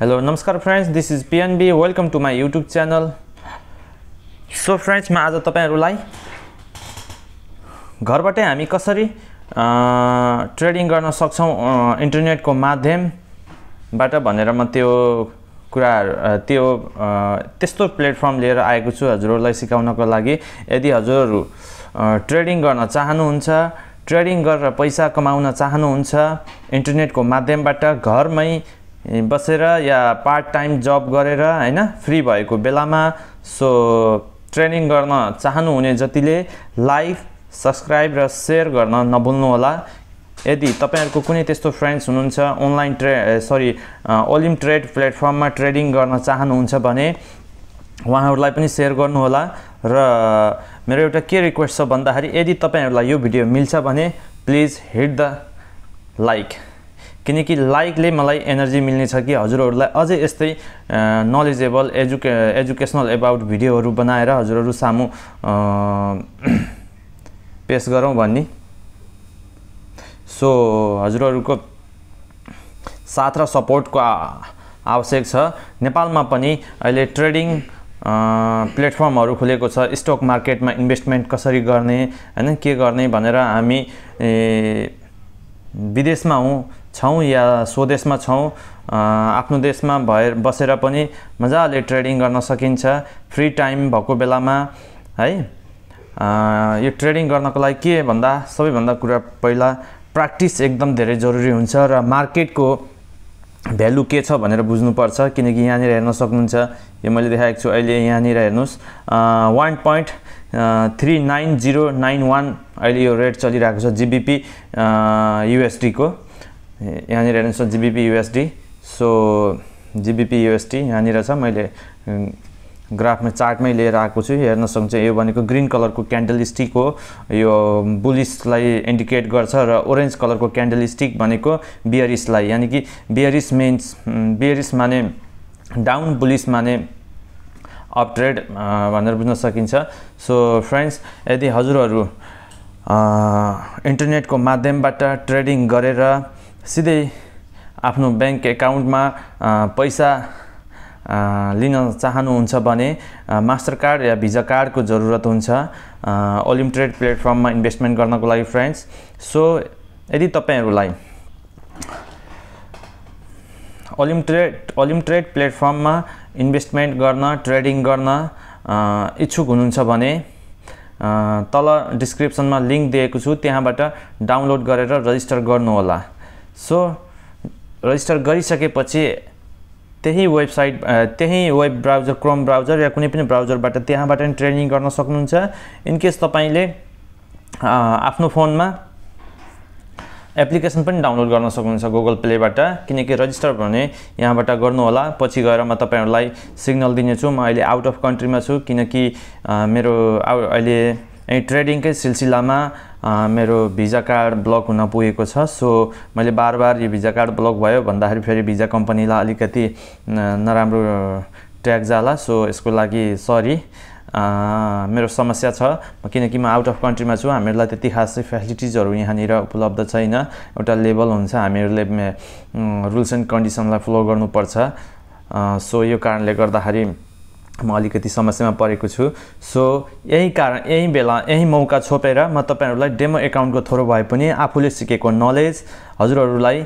Hello नमस्कार friends this is PNB welcome to my YouTube channel so फ्रेन्ड्समा म आज तपाईँहरूलाई घरबाटै हामी कसरी ट्रेडिङ गर्न सक्छौँ इन्टरनेटको माध्यमबाट भनेर म त्यो कुरा त्यो त्यस्तो प्लेटफर्म लिएर आएको छु हजुरहरूलाई सिकाउनको लागि यदि हजुरहरू ट्रेडिङ गर्न चाहनुहुन्छ ट्रेडिङ गरेर पैसा कमाउन चाहनुहुन्छ इन्टरनेटको माध्यमबाट घरमै बसेर या पार्ट टाइम जब गरेर होइन फ्री भएको बेलामा सो ट्रेनिङ गर्न चाहनुहुने जतिले लाइक सब्सक्राइब र सेयर गर्न नभुल्नुहोला यदि तपाईँहरूको कुनै त्यस्तो फ्रेन्ड्स हुनुहुन्छ अनलाइन ट्रे सरी ओलिम ट्रेड प्लेटफर्ममा ट्रेडिङ गर्न चाहनुहुन्छ भने उहाँहरूलाई पनि सेयर गर्नुहोला र मेरो एउटा के रिक्वेस्ट छ भन्दाखेरि यदि तपाईँहरूलाई यो भिडियो मिल्छ भने प्लिज हिट द लाइक किनकि लाइकले मलाई एनर्जी मिल्नेछ कि हजुरहरूलाई अझै यस्तै नलेजेबल एजुके एजुकेसनल एबाउट भिडियोहरू बनाएर हजुरहरू सामु पेस गरौँ भन्ने सो हजुरहरूको साथ र सपोर्टको आवश्यक छ नेपालमा पनि अहिले ट्रेडिङ प्लेटफर्महरू खुलेको छ स्टक मार्केटमा इन्भेस्टमेन्ट कसरी गर्ने होइन के गर्ने भनेर हामी विदेशमा हौँ छौँ या स्वदेशमा छौँ आफ्नो देशमा भए बसेर पनि मजाले ट्रेडिङ गर्न सकिन्छ फ्री टाइम भएको बेलामा है यो ट्रेडिङ गर्नको लागि के भन्दा सबैभन्दा कुरा पहिला प्र्याक्टिस एकदम धेरै जरुरी हुन्छ र मार्केटको भ्यालु के छ भनेर बुझ्नुपर्छ किनकि यहाँनिर हेर्न सक्नुहुन्छ यो मैले देखाएको छु अहिले यहाँनिर हेर्नुहोस् one point three nine zero nine one अहिले यो रेट चलिरहेको छ जिबिपी युएसडीको यहाँनिर हेर्नुहोस् त GBP USD so GBP USD यहाँनिर छ मैले ग्राफमा चार्टमै लिएर आएको छु हेर्न सक्छु यो भनेको ग्रिन कलरको क्यान्डल स्टिक हो यो बुलिसलाई इन्डिकेट गर्छ र ओरेन्ज कलरको क्यान्डल स्टिक भनेको बियरिसलाई यानि कि बियरिस मेन्स बियरिस माने डाउन बुलिस माने अप ट्रेड भनेर बुझ्न सकिन्छ सो फ्रेन्ड्स यदि हजुरहरू इन्टरनेटको माध्यमबाट ट्रेडिङ गरेर सिधै आफ्नो ब्याङ्क एकाउन्टमा पैसा लिन चाहनुहुन्छ भने मास्टर कार्ड या भिजा कार्डको जरुरत हुन्छ ट्रेड प्लेटफर्ममा इन्भेस्टमेन्ट गर्नको लागि फ्रेन्ड्स सो यदि तपाईँहरूलाई ओलिम ट्रेड प्लेटफर्ममा इन्भेस्टमेन्ट गर्न ट्रेडिङ गर्न इच्छुक हुनुहुन्छ भने तल डिस्क्रिप्सनमा लिङ्क दिएको छु त्यहाँबाट डाउनलोड गरेर रजिस्टर गर्नुहोला सो रजिस्टर गरिसकेपछि त्यही वेबसाइट त्यही वेब ब्राउजर क्रोम ब्राउजर या कुनै पनि ब्राउजरबाट त्यहाँबाट पनि ट्रेनिङ गर्न सक्नुहुन्छ इनकेस तपाईँले आफ्नो फोनमा एप्लिकेसन पनि डाउनलोड गर्न सक्नुहुन्छ गुगल प्लेबाट किनकि रजिस्टर भने यहाँबाट गर्नुहोला पछि गएर म तपाईँहरूलाई सिग्नल दिनेछु म अहिले आउट अफ कन्ट्रीमा छु किनकि मेरो अहिले ट्रेडिङकै सिलसिलामा मेरो भिजा कार्ड ब्लक हुन पुगेको छ सो मैले बार बार यो भिजा कार्ड ब्लक भयो भन्दाखेरि फेरि भिजा कम्पनीलाई अलिकति नराम्रो ट्याग जाला सो यसको लागि सरी मेरो समस्या छ किनकि म आउट अफ कन्ट्रीमा छु हामीहरूलाई त्यति खासै फेसिलिटिजहरू यहाँनिर उपलब्ध छैन एउटा लेभल हुन्छ हामीहरूले रुल्स एन्ड कन्डिसनलाई फलो गर्नुपर्छ सो यो कारणले गर्दाखेरि म अलिकति समस्यामा परेको छु सो यही कारण यही बेला यही मौका छोपेर म तपाईँहरूलाई डेमो एकाउन्टको थ्रो भए पनि आफूले सिकेको नलेज हजुरहरूलाई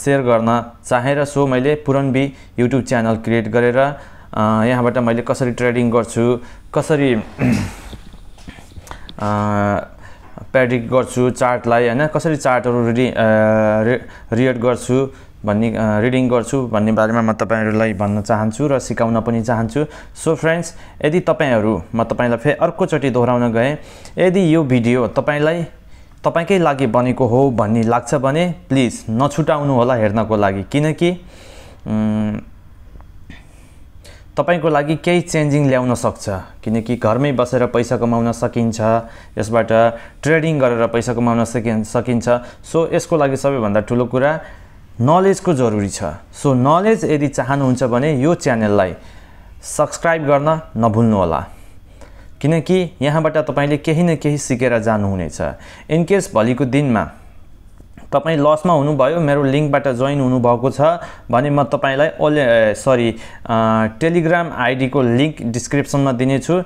सेयर गर्न चाहेर सो मैले पुरनबी युट्युब च्यानल क्रिएट गरेर यहाँबाट मैले कसरी ट्रेडिङ गर्छु कसरी प्याडिक गर्छु चार्टलाई होइन कसरी चार्टहरू रि रियड गर्छु भन्ने रिडिङ गर्छु भन्ने बारेमा म तपाईँहरूलाई भन्न चाहन्छु र सिकाउन पनि चाहन्छु सो फ्रेन्ड्स यदि तपाईँहरू म तपाईँलाई फेरि अर्कोचोटि दोहोऱ्याउन गएँ यदि यो भिडियो तपाईँलाई तपाईँकै लागि बनेको हो भन्ने लाग्छ भने प्लिज नछुटाउनु होला हेर्नको लागि किनकि तपाईँको लागि केही चेन्जिङ ल्याउन सक्छ किनकि घरमै बसेर पैसा कमाउन सकिन्छ यसबाट ट्रेडिङ गरेर पैसा कमाउन सकि सकिन्छ सो यसको लागि सबैभन्दा ठुलो कुरा नलेजको जरुरी छ सो नलेज यदि चाहनुहुन्छ भने यो च्यानललाई सब्सक्राइब गर्न नभुल्नुहोला किनकि यहाँबाट तपाईँले केही न केही सिकेर जानुहुनेछ इनकेस भोलिको दिनमा तपाईँ लसमा हुनुभयो मेरो लिङ्कबाट जोइन हुनुभएको छ भने म तपाईँलाई ओले सरी टेलिग्राम आइडीको लिङ्क डिस्क्रिप्सनमा दिनेछु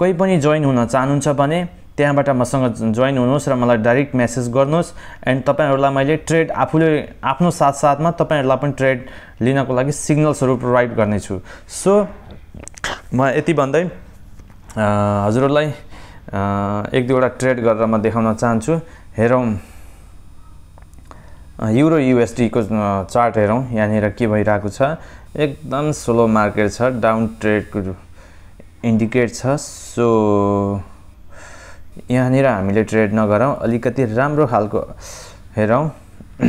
कोही पनि जोइन हुन चाहनुहुन्छ भने त्यहाँबाट मसँग जोइन हुनुहोस् र मलाई डाइरेक्ट मेसेज गर्नुहोस् एन्ड तपाईँहरूलाई मैले ट्रेड आफूले आफ्नो साथसाथमा तपाईँहरूलाई पनि ट्रेड लिनको लागि सिग्नल्सहरू प्रोभाइड गर्नेछु सो म यति भन्दै हजुरहरूलाई एक दुईवटा ट्रेड गरेर म देखाउन चाहन्छु हेरौँ युरो युएसडीको चार्ट हेरौँ यहाँनिर के भइरहेको छ एकदम स्लो मार्केट छ डाउन ट्रेडको इन्डिकेट छ सो यहाँनिर हामीले ट्रेड नगरौँ अलिकति राम्रो खालको हेरौँ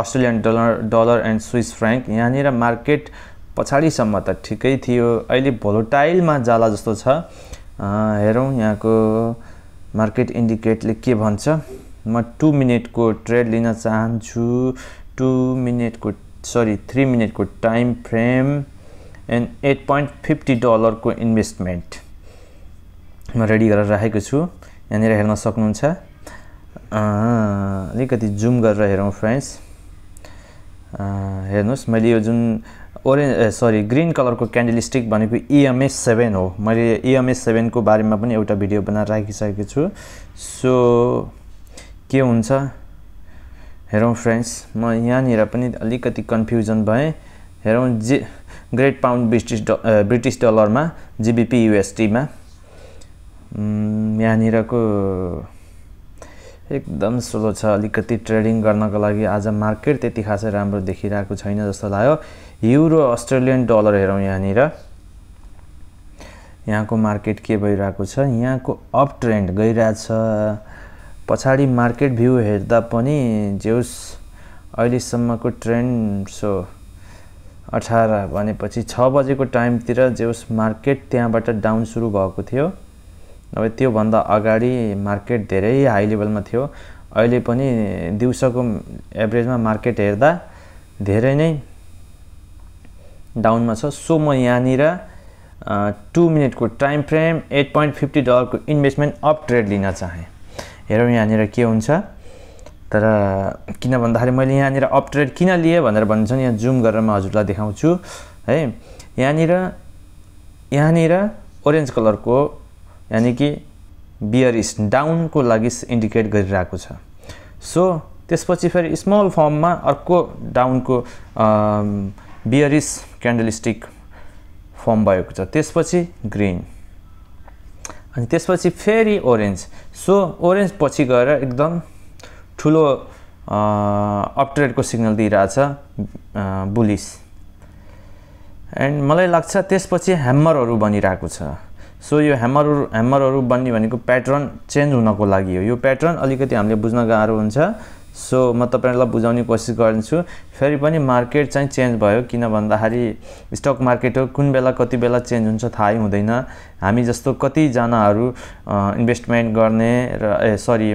Australian dollar dollar and Swiss franc यहाँनिर मार्केट पछाडिसम्म त ठिकै थियो अहिले भोलोटाइलमा जाला जस्तो छ हेरौँ यहाँको मार्केट इन्डिकेटले के भन्छ म टु मिनटको ट्रेड लिन चाहन्छु टु मिनटको सरी थ्री मिनटको time frame and eight point fifty डलरको इन्भेस्टमेन्ट म रेडी गरेर राखेको छु यहाँनिर हेर्न सक्नुहुन्छ अलिकति जुम गरेर हेरौँ फ्रेन्ड्स हेर्नुहोस् मैले यो जुन ओरेन्ज सरी ग्रिन कलरको क्यान्डल स्टिक भनेको इएमएस e सेभेन हो मैले इएमएस e सेभेनको बारेमा पनि एउटा भिडियो बनाएर राखिसकेको छु सो के हुन्छ हेरौँ फ्रेन्ड्स म यहाँनिर पनि अलिकति कन्फ्युजन भएँ हेरौँ जे ग्रेट पाउन्ड ब्रिटिस ड ब्रिटिस डलरमा जिबिपी युएसटीमा यहाँनिरको एकदम स्लो छ अलिकति ट्रेडिङ गर्नको लागि आज मार्केट त्यति खासै राम्रो देखिरहेको छैन जस्तो लाग्यो युरो अस्ट्रेलियन डलर हेरौँ यहाँनिर यहाँको मार्केट के भइरहेको छ यहाँको अप ट्रेन्ड गइरहेछ पछाडि मार्केट भ्यू हेर्दा पनि जेउस अहिलेसम्मको ट्रेन्ड सो अठार भनेपछि छ बजेको टाइमतिर जेउस मार्केट त्यहाँबाट डाउन सुरु भएको थियो अब त्योभन्दा अगाडि मार्केट धेरै हाई लेभलमा थियो अहिले पनि दिउँसोको एभरेजमा मार्केट हेर्दा धेरै नै डाउनमा छ सो म यहाँनिर टु मिनटको time frame eight point fifty डलरको इन्भेस्टमेन्ट अप ट्रेड लिन चाहेँ हेरौँ यहाँनिर के हुन्छ तर किन भन्दाखेरि मैले यहाँनिर अप ट्रेड किन लिएँ भनेर भन्छ नि यहाँ जुम गरेर म हजुरलाई देखाउँछु है यहाँनिर यहाँनिर ओरेन्ज कलरको यानि कि बियर इज डाउनको लागि इन्डिकेट गरिरहेको छ सो त्यसपछि फेरि स्मल फर्ममा अर्को डाउनको बियरिस क्यान्डलस्टिक फर्म भएको छ त्यसपछि ग्रिन अनि त्यसपछि फेरि ओरेन्ज सो ओरेन्ज पछि गएर एकदम ठुलो अपट्रेडको सिग्नल दिइरहेछ बुलिस एन्ड मलाई लाग्छ त्यसपछि ह्याम्मरहरू बनिरहेको छ सो यो ह्यामरहरू ह्यामरहरू बन्ने भनेको प्याटर्न चेन्ज हुनको लागि हो यो प्याटर्न अलिकति हामीले बुझ्न गाह्रो हुन्छ सो म तपाईँहरूलाई बुझाउने कोसिस गर्छु फेरि पनि मार्केट चाहिँ चेन्ज भयो किन भन्दाखेरि स्टक मार्केट हो कुन बेला कति बेला चेन्ज हुन्छ थाहै हुँदैन हामी जस्तो कतिजनाहरू इन्भेस्टमेन्ट गर्ने र ए सरी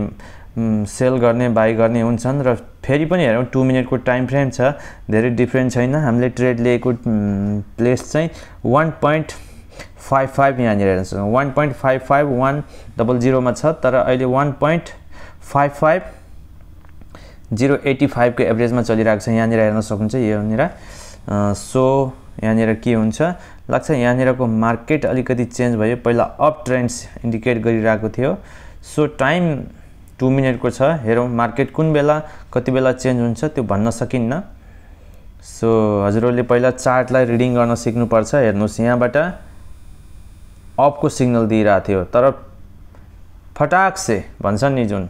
सेल गर्ने बाई गर्ने हुन्छन् र फेरि पनि हेरौँ टु मिनटको टाइम फ्रेम छ धेरै डिफ्रेन्ट छैन हामीले ट्रेड लिएको प्लेस चाहिँ वान पोइन्ट फाइभ फाइभ यहाँनिर हेर्नुहोस् one point five five one double जिरोमा छ तर अहिले one point five five zero eighty फाइभको एभरेजमा चलिरहेको छ यहाँनिर हेर्न सक्नुहुन्छ यहाँनिर सो यहाँनिर के हुन्छ लाग्छ यहाँनिरको मार्केट अलिकति चेन्ज भयो पहिला अप ट्रेन्ड्स इन्डिकेट गरिरहेको थियो सो टाइम टु मिनटको छ हेरौँ मार्केट कुन बेला कति बेला चेन्ज हुन्छ त्यो भन्न सकिन्न सो हजुरहरूले पहिला चार्टलाई रिडिङ गर्न सिक्नुपर्छ हेर्नुहोस् यहाँबाट अफको सिग्नल दिइरहेको थियो तर फटाक से भन्छ नि जुन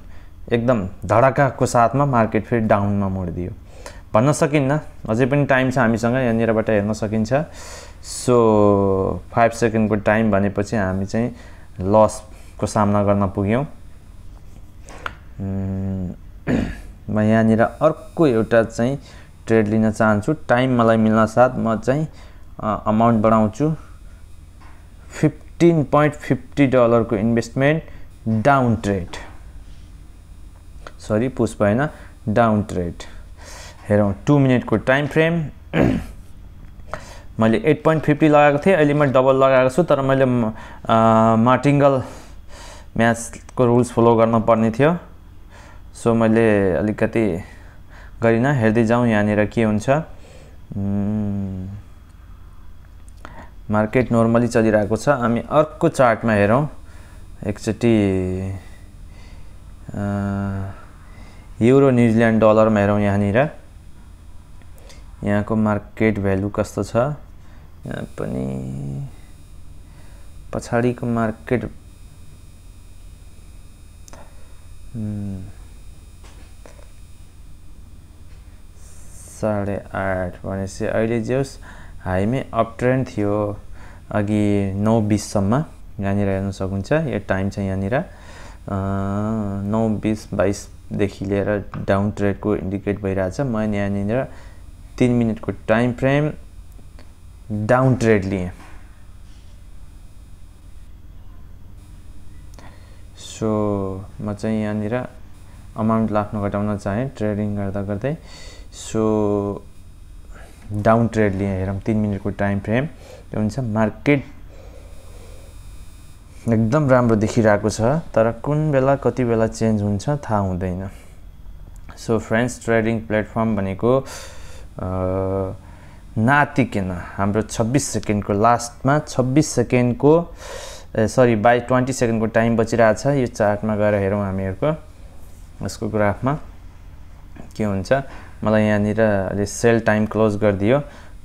एकदम धडाकाको साथमा मार्केट फेरि डाउनमा मोडिदियो भन्न सकिन्न अझै पनि टाइम छ हामीसँग यहाँनिरबाट हेर्न सकिन्छ सो फाइभ सेकेन्डको टाइम भनेपछि हामी चाहिँ लसको सामना गर्न पुग्यौँ म यहाँनिर अर्को एउटा चाहिँ ट्रेड लिन चाहन्छु टाइम मलाई मिल्न साथ म चाहिँ अमाउन्ट बढाउँछु फिफ्टी फिफ्टिन पोइन्ट फिफ्टी डलरको investment down trade sorry push भएन डाउन ट्रेड हेरौँ टु मिनटको टाइम फ्रेम मैले एट पोइन्ट फिफ्टी लगाएको थिएँ अहिले मैले डबल लगाएको छु तर मैले मार्टिङ्गल म्याचको रुल्स फलो गर्नुपर्ने थियो सो मैले अलिकति गरिनँ हेर्दै जाउँ यहाँनिर के हुन्छ hmm, मार्केट नर्मली चलिरहेको छ हामी अर्को चार्टमा हेरौँ एकचोटि युरो न्युजिल्यान्ड डलरमा हेरौँ यहाँनिर यहाँको मार्केट भ्यालु कस्तो छ यहाँ पनि पछाडिको मार्केट साढे आठ भनेपछि अहिले जे होस् हाईमै अप ट्रेन्ड थियो अघि नौ बिससम्म यहाँनिर हेर्न सकिन्छ यो टाइम चाहिँ यहाँनिर नौ बिस बाइसदेखि लिएर डाउन ट्रेडको इन्डिकेट भइरहेछ म यहाँनिर तिन मिनटको टाइम फ्रेम डाउन ट्रेड लिएँ सो म चाहिँ यहाँनिर अमाउन्ट लाग्नु घटाउन चाहेँ ट्रेडिङ गर्दा गर्दै सो डाउन ट्रेड लिएँ हेरौँ तिन मिनटको टाइम फ्रेम के हुन्छ मार्केट एकदम राम्रो देखिरहेको छ तर कुन बेला कति बेला चेन्ज हुन्छ थाहा हुँदैन सो फ्रेन्ड्स ट्रेडिङ प्लेटफर्म भनेको नातिकेन हाम्रो छब्बिस सेकेन्डको लास्टमा छब्बिस सेकेन्डको सरी बाई ट्वेन्टी सेकेन्डको टाइम बचिरहेको छ यो चार्टमा गएर हेरौँ हामीहरूको यसको ग्राफमा के हुन्छ मलाई यहाँनिर अहिले सेल टाइम क्लोज गरिदियो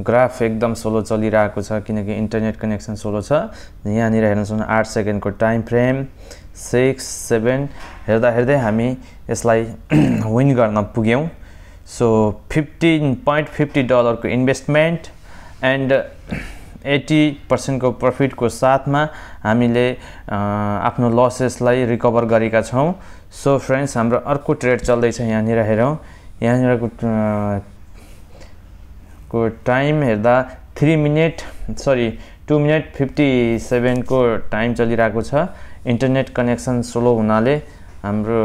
ग्राफ एकदम स्लो चलिरहेको छ किनकि इन्टरनेट कनेक्सन स्लो छ यहाँनिर हेर्नुहोस् न आठ सेकेन्डको टाइम फ्रेम सिक्स सेभेन हेर्दा हेर्दै हामी यसलाई विन गर्न पुग्यौँ सो फिफ्टिन पोइन्ट फिफ्टी डलरको इन्भेस्टमेन्ट एन्ड एट्टी पर्सेन्टको प्रफिटको साथमा हामीले आफ्नो लसेसलाई रिकभर गरेका छौँ सो फ्रेन्ड्स हाम्रो अर्को ट्रेड चल्दैछ यहाँनिर हेरौँ यहाँनिरको को टाइम हेर्दा three minute sorry two minute fifty सेभेनको टाइम चलिरहेको छ इन्टरनेट कनेक्सन स्लो हुनाले हाम्रो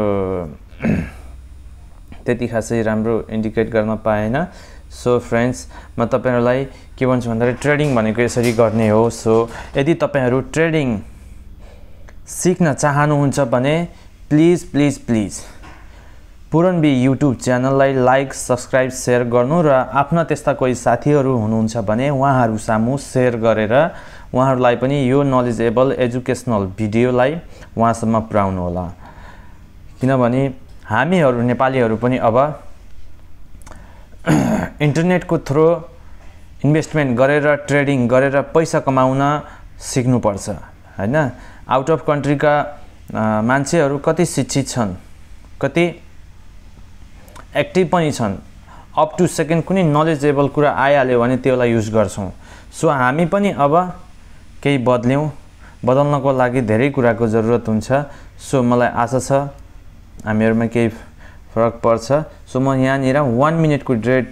त्यति खासै राम्रो इन्डिकेट गर्न पाएन सो फ्रेन्ड्स म तपाईँहरूलाई के भन्छु भन्दाखेरि ट्रेडिङ भनेको यसरी गर्ने हो सो यदि तपाईँहरू ट्रेडिङ सिक्न चाहनुहुन्छ भने प्लिज प्लिज प्लिज पुरणबी युट्युब च्यानललाई लाइक सब्सक्राइब सेयर गर्नु र आफ्ना त्यस्ता कोही साथीहरू हुनुहुन्छ भने उहाँहरू सामु सेयर गरेर उहाँहरूलाई पनि यो नलेजेबल एजुकेसनल भिडियोलाई उहाँसम्म पुर्याउनुहोला किनभने हामीहरू नेपालीहरू पनि अब इन्टरनेटको थ्रु इन्भेस्टमेन्ट गरेर ट्रेडिङ गरेर पैसा कमाउन सिक्नुपर्छ होइन आउट अफ कन्ट्रीका मान्छेहरू कति शिक्षित छन् कति एक्टिभ पनि छन् अप टु सेकेन्ड कुनै नलेजेबल कुरा आइहाल्यो भने त्यसलाई युज गर्छौँ सो हामी पनि अब केही बद्ल्यौँ बदल्नको लागि धेरै कुराको जरुरत हुन्छ सो मलाई आशा छ हामीहरूमा केही फरक पर्छ सो म यहाँनिर वान मिनटको ड्रेड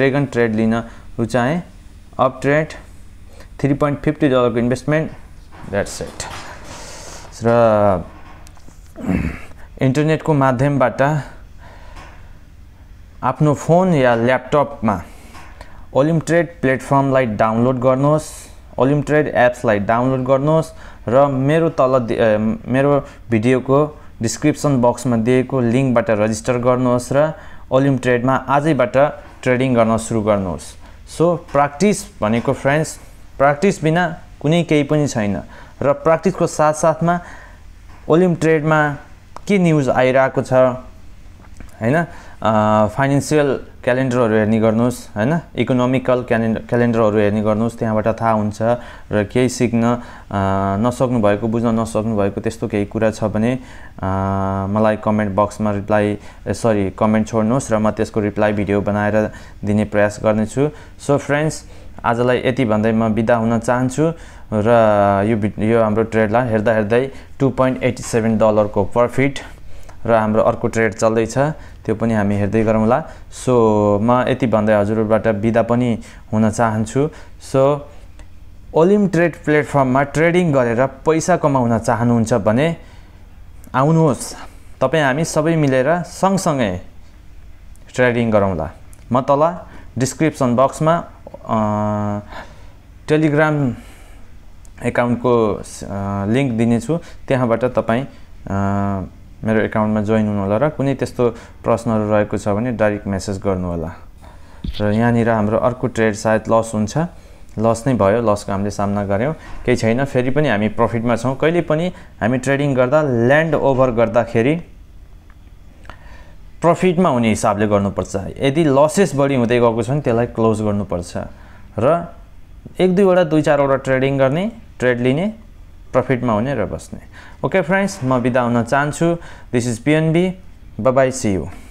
ड्रेगन ट्रेड लिन रुचाएँ up trade three point fifty डलरको इन्भेस्टमेन्ट द्याट्स सेट र इन्टरनेटको माध्यमबाट आफ्नो फोन या ल्यापटपमा ओलिम्ट्रेड प्लेटफर्मलाई डाउनलोड गर्नुहोस् ओलिम्ट्रेड एप्सलाई डाउनलोड गर्नुहोस् र मेरो तल मेरो भिडियोको डिस्क्रिप्सन बक्समा दिएको लिङ्कबाट रजिस्टर गर्नुहोस् र ओलिम्ट्रेडमा आजैबाट ट्रेडिङ गर्न सुरु गर्नुहोस् सो प्र्याक्टिस भनेको फ्रेन्ड्स प्र्याक्टिस बिना कुनै केही पनि छैन र प्र्याक्टिसको साथसाथमा ओलिम्ट्रेडमा के न्युज आइरहेको छ होइन फाइनेन्सियल क्यालेन्डरहरू हेर्ने गर्नुहोस् होइन इकोनोमिकल क्यालेन्डर क्यालेन्डरहरू हेर्ने गर्नुहोस् त्यहाँबाट थाहा हुन्छ र केही सिक्न नसक्नु भएको बुझ्न नसक्नु भएको त्यस्तो केही कुरा छ भने मलाई कमेन्ट बक्समा रिप्लाई सरी कमेन्ट छोड्नुहोस् र म त्यसको रिप्लाई भिडियो बनाएर दिने प्रयास गर्नेछु सो फ्रेन्ड्स आजलाई यति भन्दै म बिदा हुन चाहन्छु र यो यो हाम्रो ट्रेडलाई हेर्दा हेर्दै टु पोइन्ट एट्टी सेभेन डलरको प्रफिट र हाम्रो अर्को ट्रेड चल्दैछ त्यो पनि हामी हेर्दै गरौँला सो म यति भन्दै हजुरबाट बिदा पनि हुन चाहन्छु सो ओलिम ट्रेड प्लेटफर्ममा ट्रेडिङ गरेर पैसा कमाउन चाहनुहुन्छ भने आउनुहोस् तपाईँ हामी सबै मिलेर सँगसँगै ट्रेडिङ गरौँला म तल डिस्क्रिप्सन बक्समा टेलिग्राम एकाउन्टको लिङ्क दिनेछु त्यहाँबाट तपाईँ मेरो एकाउन्टमा जोइन हुनुहोला र कुनै त्यस्तो प्रश्नहरू रहेको छ भने डाइरेक्ट मेसेज गर्नुहोला र यहाँनिर हाम्रो अर्को ट्रेड सायद लस हुन्छ लस नै भयो लसको हामीले सामना गऱ्यौँ केही छैन फेरि पनि हामी प्रफिटमा छौँ कहिले पनि हामी ट्रेडिङ गर्दा ल्यान्ड ओभर गर्दाखेरि प्रफिटमा हुने हिसाबले गर्नुपर्छ यदि लसेस बढी हुँदै गएको छ भने त्यसलाई क्लोज गर्नुपर्छ र एक दुईवटा दुई चारवटा ट्रेडिङ गर्ने ट्रेड लिने प्रफिटमा हुने र बस्ने ओके फ्रेन्ड्स म बिदा हुन चाहन्छु this is PNB bye see you.